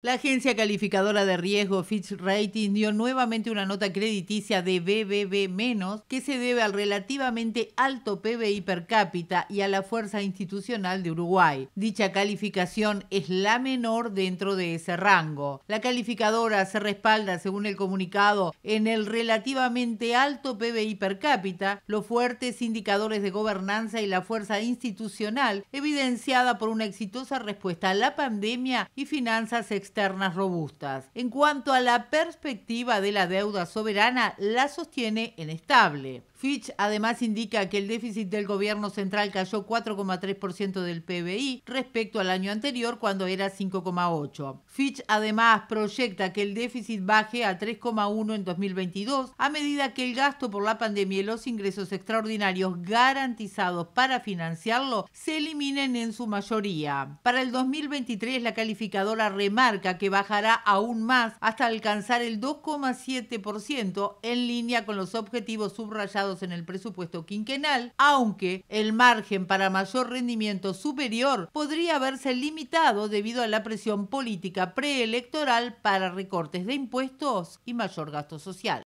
La agencia calificadora de riesgo Fitch Rating dio nuevamente una nota crediticia de BBB- que se debe al relativamente alto PBI per cápita y a la fuerza institucional de Uruguay. Dicha calificación es la menor dentro de ese rango. La calificadora se respalda, según el comunicado, en el relativamente alto PBI per cápita, los fuertes indicadores de gobernanza y la fuerza institucional evidenciada por una exitosa respuesta a la pandemia y finanzas externas externas robustas. En cuanto a la perspectiva de la deuda soberana, la sostiene inestable. estable. Fitch además indica que el déficit del gobierno central cayó 4,3% del PBI respecto al año anterior cuando era 5,8. Fitch además proyecta que el déficit baje a 3,1 en 2022 a medida que el gasto por la pandemia y los ingresos extraordinarios garantizados para financiarlo se eliminen en su mayoría. Para el 2023 la calificadora remarca que bajará aún más hasta alcanzar el 2,7% en línea con los objetivos subrayados en el presupuesto quinquenal, aunque el margen para mayor rendimiento superior podría haberse limitado debido a la presión política preelectoral para recortes de impuestos y mayor gasto social.